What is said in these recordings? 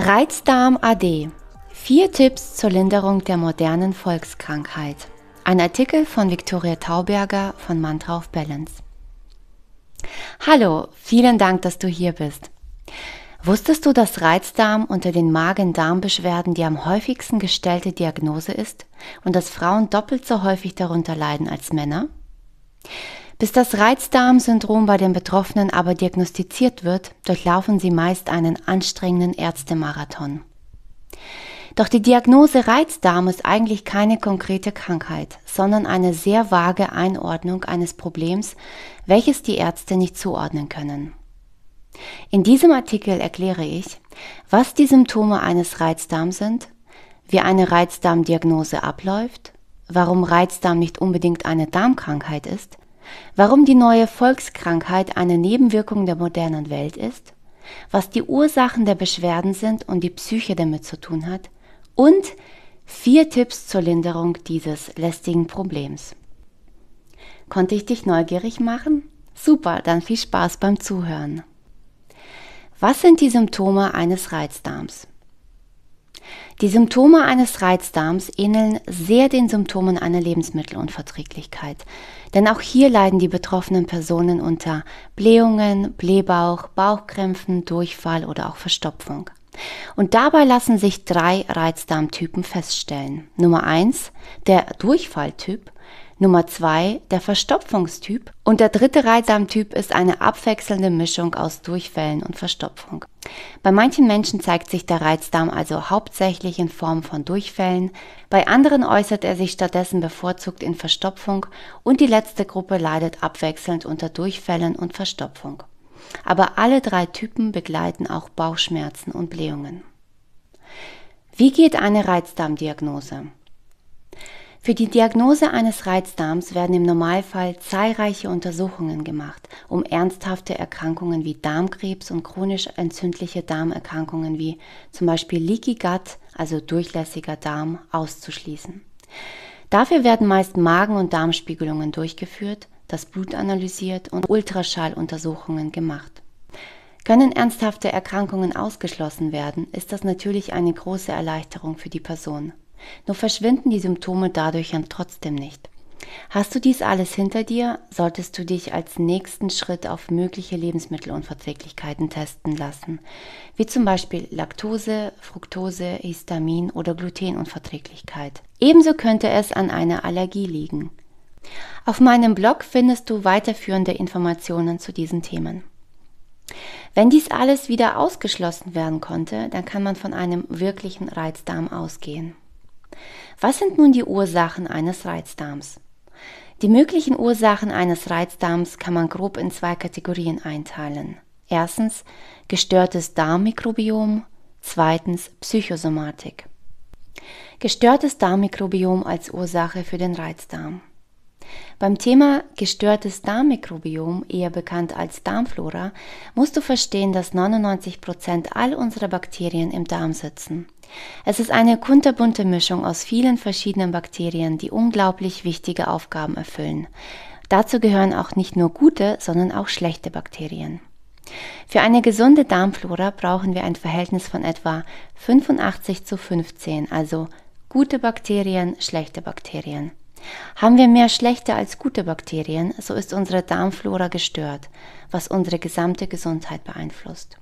Reizdarm AD. Vier Tipps zur Linderung der modernen Volkskrankheit. Ein Artikel von Viktoria Tauberger von Mantra auf Balance. Hallo, vielen Dank, dass du hier bist. Wusstest du, dass Reizdarm unter den Magen-Darm-Beschwerden die am häufigsten gestellte Diagnose ist und dass Frauen doppelt so häufig darunter leiden als Männer? Bis das Reizdarmsyndrom bei den Betroffenen aber diagnostiziert wird, durchlaufen sie meist einen anstrengenden Ärztemarathon. Doch die Diagnose Reizdarm ist eigentlich keine konkrete Krankheit, sondern eine sehr vage Einordnung eines Problems, welches die Ärzte nicht zuordnen können. In diesem Artikel erkläre ich, was die Symptome eines Reizdarms sind, wie eine Reizdarmdiagnose abläuft, warum Reizdarm nicht unbedingt eine Darmkrankheit ist warum die neue Volkskrankheit eine Nebenwirkung der modernen Welt ist, was die Ursachen der Beschwerden sind und die Psyche damit zu tun hat und vier Tipps zur Linderung dieses lästigen Problems. Konnte ich dich neugierig machen? Super, dann viel Spaß beim Zuhören. Was sind die Symptome eines Reizdarms? Die Symptome eines Reizdarms ähneln sehr den Symptomen einer Lebensmittelunverträglichkeit. Denn auch hier leiden die betroffenen Personen unter Blähungen, Blähbauch, Bauchkrämpfen, Durchfall oder auch Verstopfung. Und dabei lassen sich drei Reizdarmtypen feststellen. Nummer eins der Durchfalltyp, Nummer zwei der Verstopfungstyp und der dritte Reizdarmtyp ist eine abwechselnde Mischung aus Durchfällen und Verstopfung. Bei manchen Menschen zeigt sich der Reizdarm also hauptsächlich in Form von Durchfällen, bei anderen äußert er sich stattdessen bevorzugt in Verstopfung und die letzte Gruppe leidet abwechselnd unter Durchfällen und Verstopfung. Aber alle drei Typen begleiten auch Bauchschmerzen und Blähungen. Wie geht eine Reizdarmdiagnose? Für die Diagnose eines Reizdarms werden im Normalfall zahlreiche Untersuchungen gemacht, um ernsthafte Erkrankungen wie Darmkrebs und chronisch entzündliche Darmerkrankungen wie zum Beispiel Leaky Gut, also durchlässiger Darm, auszuschließen. Dafür werden meist Magen- und Darmspiegelungen durchgeführt, das Blut analysiert und Ultraschalluntersuchungen gemacht. Können ernsthafte Erkrankungen ausgeschlossen werden, ist das natürlich eine große Erleichterung für die Person. Nur verschwinden die Symptome dadurch dann trotzdem nicht. Hast du dies alles hinter dir, solltest du dich als nächsten Schritt auf mögliche Lebensmittelunverträglichkeiten testen lassen, wie zum Beispiel Laktose, Fructose, Histamin oder Glutenunverträglichkeit. Ebenso könnte es an einer Allergie liegen. Auf meinem Blog findest du weiterführende Informationen zu diesen Themen. Wenn dies alles wieder ausgeschlossen werden konnte, dann kann man von einem wirklichen Reizdarm ausgehen. Was sind nun die Ursachen eines Reizdarms? Die möglichen Ursachen eines Reizdarms kann man grob in zwei Kategorien einteilen. Erstens gestörtes Darmmikrobiom, zweitens Psychosomatik. Gestörtes Darmmikrobiom als Ursache für den Reizdarm. Beim Thema gestörtes Darmmikrobiom, eher bekannt als Darmflora, musst du verstehen, dass 99% Prozent all unserer Bakterien im Darm sitzen. Es ist eine kunterbunte Mischung aus vielen verschiedenen Bakterien, die unglaublich wichtige Aufgaben erfüllen. Dazu gehören auch nicht nur gute, sondern auch schlechte Bakterien. Für eine gesunde Darmflora brauchen wir ein Verhältnis von etwa 85 zu 15, also gute Bakterien, schlechte Bakterien. Haben wir mehr schlechte als gute Bakterien, so ist unsere Darmflora gestört, was unsere gesamte Gesundheit beeinflusst.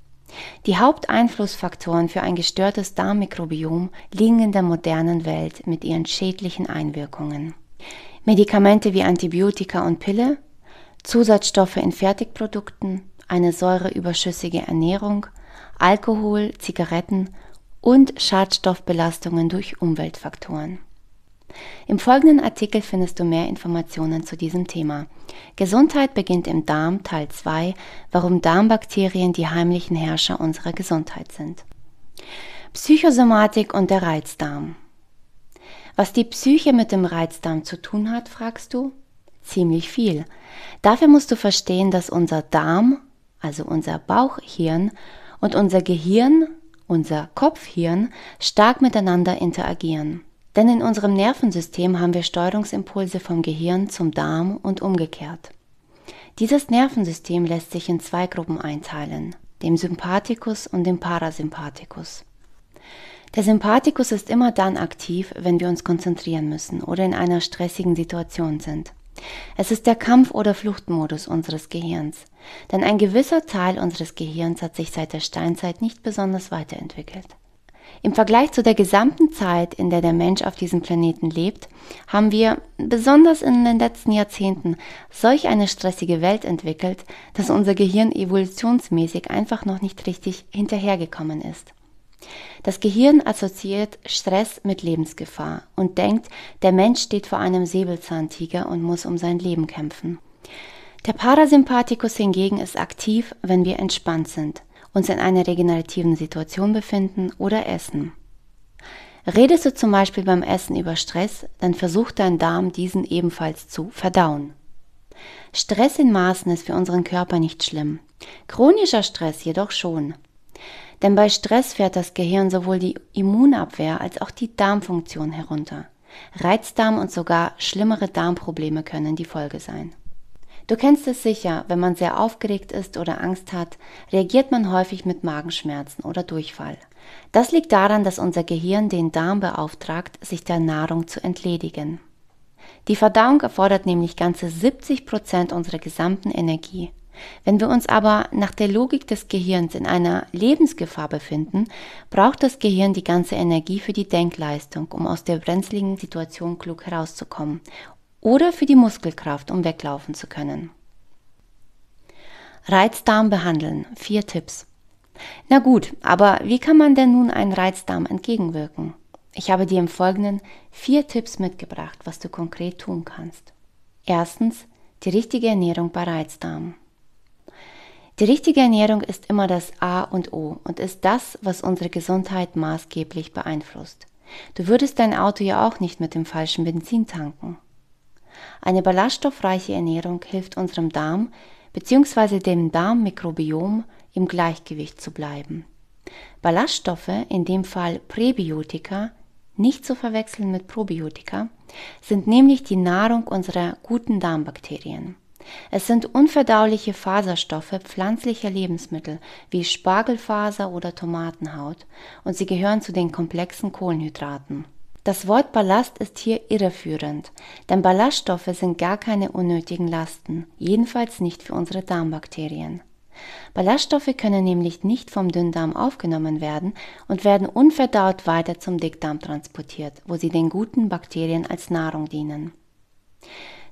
Die Haupteinflussfaktoren für ein gestörtes Darmmikrobiom liegen in der modernen Welt mit ihren schädlichen Einwirkungen. Medikamente wie Antibiotika und Pille, Zusatzstoffe in Fertigprodukten, eine säureüberschüssige Ernährung, Alkohol, Zigaretten und Schadstoffbelastungen durch Umweltfaktoren. Im folgenden Artikel findest du mehr Informationen zu diesem Thema. Gesundheit beginnt im Darm Teil 2, warum Darmbakterien die heimlichen Herrscher unserer Gesundheit sind. Psychosomatik und der Reizdarm. Was die Psyche mit dem Reizdarm zu tun hat, fragst du? Ziemlich viel. Dafür musst du verstehen, dass unser Darm, also unser Bauchhirn und unser Gehirn, unser Kopfhirn, stark miteinander interagieren. Denn in unserem Nervensystem haben wir Steuerungsimpulse vom Gehirn zum Darm und umgekehrt. Dieses Nervensystem lässt sich in zwei Gruppen einteilen, dem Sympathikus und dem Parasympathikus. Der Sympathikus ist immer dann aktiv, wenn wir uns konzentrieren müssen oder in einer stressigen Situation sind. Es ist der Kampf- oder Fluchtmodus unseres Gehirns, denn ein gewisser Teil unseres Gehirns hat sich seit der Steinzeit nicht besonders weiterentwickelt. Im Vergleich zu der gesamten Zeit, in der der Mensch auf diesem Planeten lebt, haben wir, besonders in den letzten Jahrzehnten, solch eine stressige Welt entwickelt, dass unser Gehirn evolutionsmäßig einfach noch nicht richtig hinterhergekommen ist. Das Gehirn assoziiert Stress mit Lebensgefahr und denkt, der Mensch steht vor einem Säbelzahntiger und muss um sein Leben kämpfen. Der Parasympathikus hingegen ist aktiv, wenn wir entspannt sind uns in einer regenerativen Situation befinden oder essen. Redest du zum Beispiel beim Essen über Stress, dann versucht dein Darm diesen ebenfalls zu verdauen. Stress in Maßen ist für unseren Körper nicht schlimm, chronischer Stress jedoch schon. Denn bei Stress fährt das Gehirn sowohl die Immunabwehr als auch die Darmfunktion herunter. Reizdarm und sogar schlimmere Darmprobleme können die Folge sein. Du kennst es sicher, wenn man sehr aufgeregt ist oder Angst hat, reagiert man häufig mit Magenschmerzen oder Durchfall. Das liegt daran, dass unser Gehirn den Darm beauftragt, sich der Nahrung zu entledigen. Die Verdauung erfordert nämlich ganze 70 Prozent unserer gesamten Energie. Wenn wir uns aber nach der Logik des Gehirns in einer Lebensgefahr befinden, braucht das Gehirn die ganze Energie für die Denkleistung, um aus der brenzligen Situation klug herauszukommen oder für die Muskelkraft, um weglaufen zu können. Reizdarm behandeln. Vier Tipps. Na gut, aber wie kann man denn nun einem Reizdarm entgegenwirken? Ich habe dir im Folgenden vier Tipps mitgebracht, was du konkret tun kannst. Erstens, die richtige Ernährung bei Reizdarm. Die richtige Ernährung ist immer das A und O und ist das, was unsere Gesundheit maßgeblich beeinflusst. Du würdest dein Auto ja auch nicht mit dem falschen Benzin tanken. Eine ballaststoffreiche Ernährung hilft unserem Darm bzw. dem Darmmikrobiom im Gleichgewicht zu bleiben. Ballaststoffe, in dem Fall Präbiotika, nicht zu verwechseln mit Probiotika, sind nämlich die Nahrung unserer guten Darmbakterien. Es sind unverdauliche Faserstoffe pflanzlicher Lebensmittel wie Spargelfaser oder Tomatenhaut und sie gehören zu den komplexen Kohlenhydraten. Das Wort Ballast ist hier irreführend, denn Ballaststoffe sind gar keine unnötigen Lasten, jedenfalls nicht für unsere Darmbakterien. Ballaststoffe können nämlich nicht vom Dünndarm aufgenommen werden und werden unverdaut weiter zum Dickdarm transportiert, wo sie den guten Bakterien als Nahrung dienen.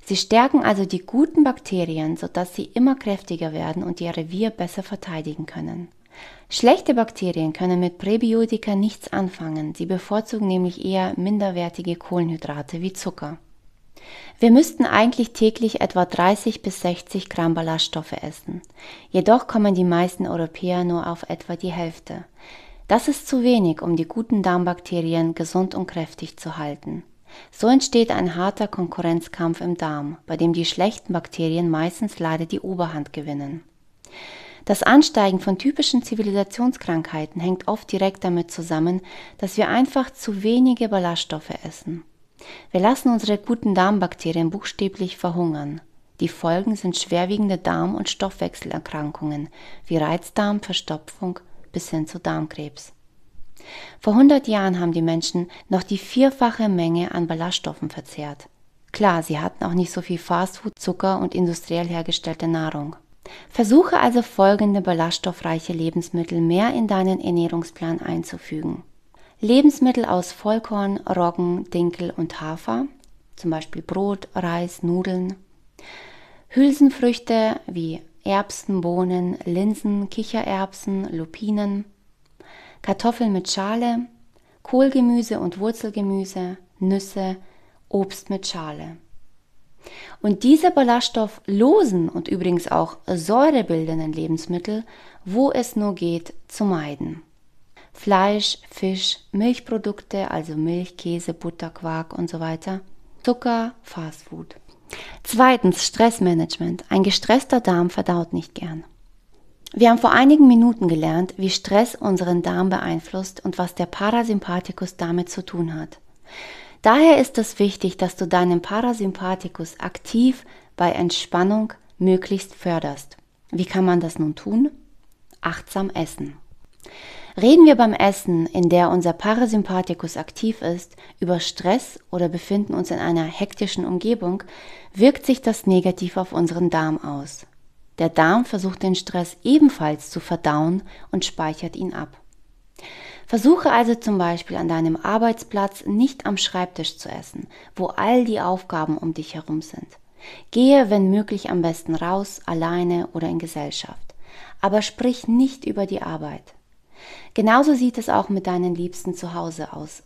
Sie stärken also die guten Bakterien, sodass sie immer kräftiger werden und ihr Revier besser verteidigen können. Schlechte Bakterien können mit Präbiotika nichts anfangen, sie bevorzugen nämlich eher minderwertige Kohlenhydrate wie Zucker. Wir müssten eigentlich täglich etwa 30 bis 60 Gramm Ballaststoffe essen. Jedoch kommen die meisten Europäer nur auf etwa die Hälfte. Das ist zu wenig, um die guten Darmbakterien gesund und kräftig zu halten. So entsteht ein harter Konkurrenzkampf im Darm, bei dem die schlechten Bakterien meistens leider die Oberhand gewinnen. Das Ansteigen von typischen Zivilisationskrankheiten hängt oft direkt damit zusammen, dass wir einfach zu wenige Ballaststoffe essen. Wir lassen unsere guten Darmbakterien buchstäblich verhungern. Die Folgen sind schwerwiegende Darm- und Stoffwechselerkrankungen wie Reizdarm, Verstopfung bis hin zu Darmkrebs. Vor 100 Jahren haben die Menschen noch die vierfache Menge an Ballaststoffen verzehrt. Klar, sie hatten auch nicht so viel Fastfood, Zucker und industriell hergestellte Nahrung. Versuche also folgende ballaststoffreiche Lebensmittel mehr in deinen Ernährungsplan einzufügen. Lebensmittel aus Vollkorn, Roggen, Dinkel und Hafer, zum Beispiel Brot, Reis, Nudeln. Hülsenfrüchte wie Erbsen, Bohnen, Linsen, Kichererbsen, Lupinen. Kartoffeln mit Schale, Kohlgemüse und Wurzelgemüse, Nüsse, Obst mit Schale. Und diese ballaststofflosen und übrigens auch säurebildenden Lebensmittel, wo es nur geht, zu meiden. Fleisch, Fisch, Milchprodukte, also Milch, Käse, Butter, Quark und so weiter. Zucker, Fastfood. Zweitens Stressmanagement. Ein gestresster Darm verdaut nicht gern. Wir haben vor einigen Minuten gelernt, wie Stress unseren Darm beeinflusst und was der Parasympathikus damit zu tun hat. Daher ist es wichtig, dass du deinen Parasympathikus aktiv bei Entspannung möglichst förderst. Wie kann man das nun tun? Achtsam essen. Reden wir beim Essen, in der unser Parasympathikus aktiv ist, über Stress oder befinden uns in einer hektischen Umgebung, wirkt sich das negativ auf unseren Darm aus. Der Darm versucht den Stress ebenfalls zu verdauen und speichert ihn ab. Versuche also zum Beispiel an deinem Arbeitsplatz nicht am Schreibtisch zu essen, wo all die Aufgaben um dich herum sind. Gehe, wenn möglich, am besten raus, alleine oder in Gesellschaft. Aber sprich nicht über die Arbeit. Genauso sieht es auch mit deinen Liebsten zu Hause aus.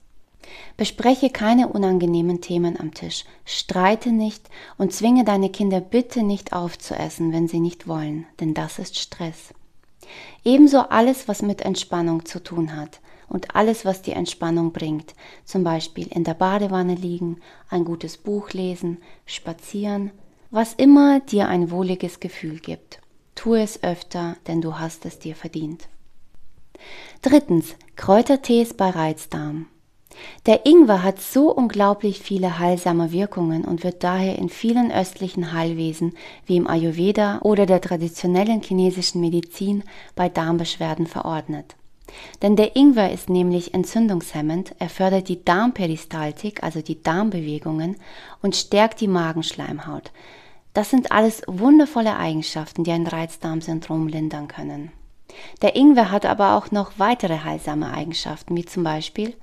Bespreche keine unangenehmen Themen am Tisch, streite nicht und zwinge deine Kinder bitte nicht aufzuessen, wenn sie nicht wollen, denn das ist Stress. Ebenso alles, was mit Entspannung zu tun hat und alles, was die Entspannung bringt. Zum Beispiel in der Badewanne liegen, ein gutes Buch lesen, spazieren, was immer dir ein wohliges Gefühl gibt. Tu es öfter, denn du hast es dir verdient. Drittens, Kräutertees bei Reizdarm. Der Ingwer hat so unglaublich viele heilsame Wirkungen und wird daher in vielen östlichen Heilwesen wie im Ayurveda oder der traditionellen chinesischen Medizin bei Darmbeschwerden verordnet. Denn der Ingwer ist nämlich entzündungshemmend, er fördert die Darmperistaltik, also die Darmbewegungen, und stärkt die Magenschleimhaut. Das sind alles wundervolle Eigenschaften, die ein Reizdarmsyndrom lindern können. Der Ingwer hat aber auch noch weitere heilsame Eigenschaften, wie zum Beispiel,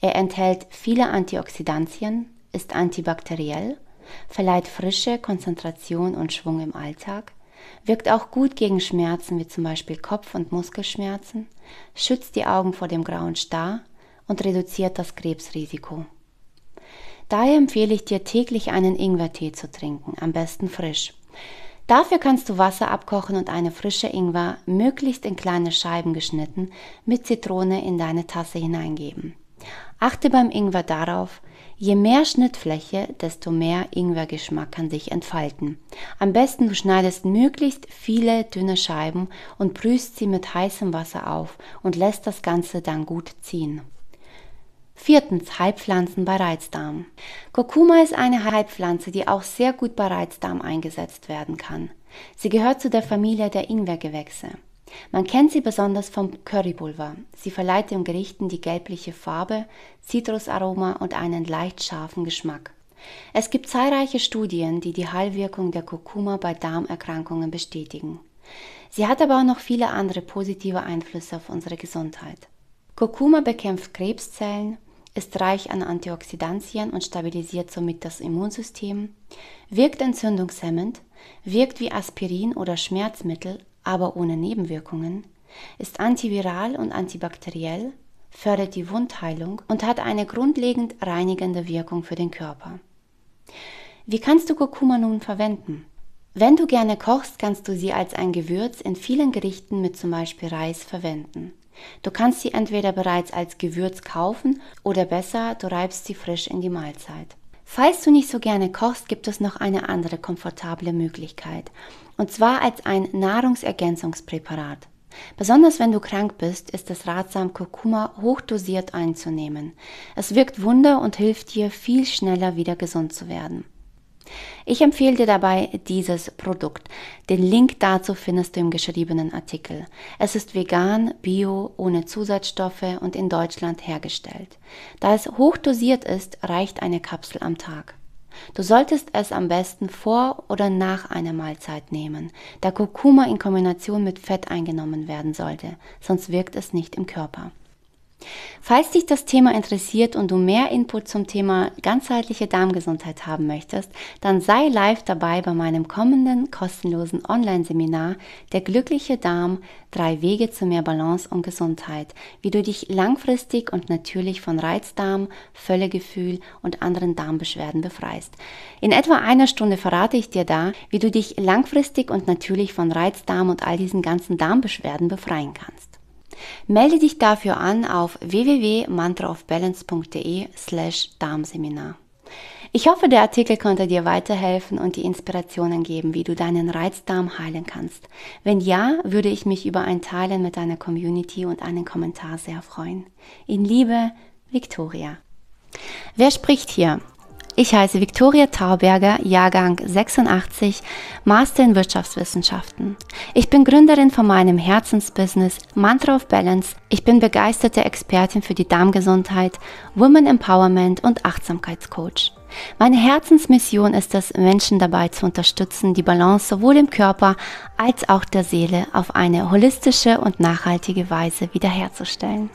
er enthält viele Antioxidantien, ist antibakteriell, verleiht Frische, Konzentration und Schwung im Alltag, wirkt auch gut gegen Schmerzen wie zum Beispiel Kopf- und Muskelschmerzen, schützt die Augen vor dem grauen Star und reduziert das Krebsrisiko. Daher empfehle ich dir täglich einen Ingwertee zu trinken, am besten frisch. Dafür kannst du Wasser abkochen und eine frische Ingwer, möglichst in kleine Scheiben geschnitten, mit Zitrone in deine Tasse hineingeben. Achte beim Ingwer darauf, Je mehr Schnittfläche, desto mehr Ingwergeschmack kann sich entfalten. Am besten du schneidest möglichst viele dünne Scheiben und brühst sie mit heißem Wasser auf und lässt das Ganze dann gut ziehen. Viertens Heilpflanzen bei Reizdarm. Kurkuma ist eine Heilpflanze, die auch sehr gut bei Reizdarm eingesetzt werden kann. Sie gehört zu der Familie der Ingwergewächse. Man kennt sie besonders vom Currypulver. Sie verleiht den Gerichten die gelbliche Farbe, Zitrusaroma und einen leicht scharfen Geschmack. Es gibt zahlreiche Studien, die die Heilwirkung der Kurkuma bei Darmerkrankungen bestätigen. Sie hat aber auch noch viele andere positive Einflüsse auf unsere Gesundheit. Kurkuma bekämpft Krebszellen, ist reich an Antioxidantien und stabilisiert somit das Immunsystem, wirkt entzündungshemmend, wirkt wie Aspirin oder Schmerzmittel, aber ohne Nebenwirkungen, ist antiviral und antibakteriell, fördert die Wundheilung und hat eine grundlegend reinigende Wirkung für den Körper. Wie kannst du Kurkuma nun verwenden? Wenn du gerne kochst, kannst du sie als ein Gewürz in vielen Gerichten mit zum Beispiel Reis verwenden. Du kannst sie entweder bereits als Gewürz kaufen oder besser, du reibst sie frisch in die Mahlzeit. Falls du nicht so gerne kochst, gibt es noch eine andere komfortable Möglichkeit und zwar als ein Nahrungsergänzungspräparat. Besonders wenn du krank bist, ist es ratsam, Kurkuma hochdosiert einzunehmen. Es wirkt Wunder und hilft dir, viel schneller wieder gesund zu werden. Ich empfehle dir dabei dieses Produkt. Den Link dazu findest du im geschriebenen Artikel. Es ist vegan, bio, ohne Zusatzstoffe und in Deutschland hergestellt. Da es hochdosiert ist, reicht eine Kapsel am Tag. Du solltest es am besten vor oder nach einer Mahlzeit nehmen, da Kurkuma in Kombination mit Fett eingenommen werden sollte, sonst wirkt es nicht im Körper. Falls dich das Thema interessiert und du mehr Input zum Thema ganzheitliche Darmgesundheit haben möchtest, dann sei live dabei bei meinem kommenden kostenlosen Online-Seminar Der glückliche Darm, drei Wege zu mehr Balance und Gesundheit, wie du dich langfristig und natürlich von Reizdarm, Völlegefühl und anderen Darmbeschwerden befreist. In etwa einer Stunde verrate ich dir da, wie du dich langfristig und natürlich von Reizdarm und all diesen ganzen Darmbeschwerden befreien kannst. Melde dich dafür an auf www.mantraofbalance.de slash Darmseminar. Ich hoffe, der Artikel konnte dir weiterhelfen und die Inspirationen geben, wie du deinen Reizdarm heilen kannst. Wenn ja, würde ich mich über ein Teilen mit deiner Community und einen Kommentar sehr freuen. In Liebe, Victoria. Wer spricht hier? Ich heiße Viktoria Tauberger, Jahrgang 86, Master in Wirtschaftswissenschaften. Ich bin Gründerin von meinem Herzensbusiness Mantra of Balance. Ich bin begeisterte Expertin für die Darmgesundheit, Women Empowerment und Achtsamkeitscoach. Meine Herzensmission ist es, Menschen dabei zu unterstützen, die Balance sowohl im Körper als auch der Seele auf eine holistische und nachhaltige Weise wiederherzustellen.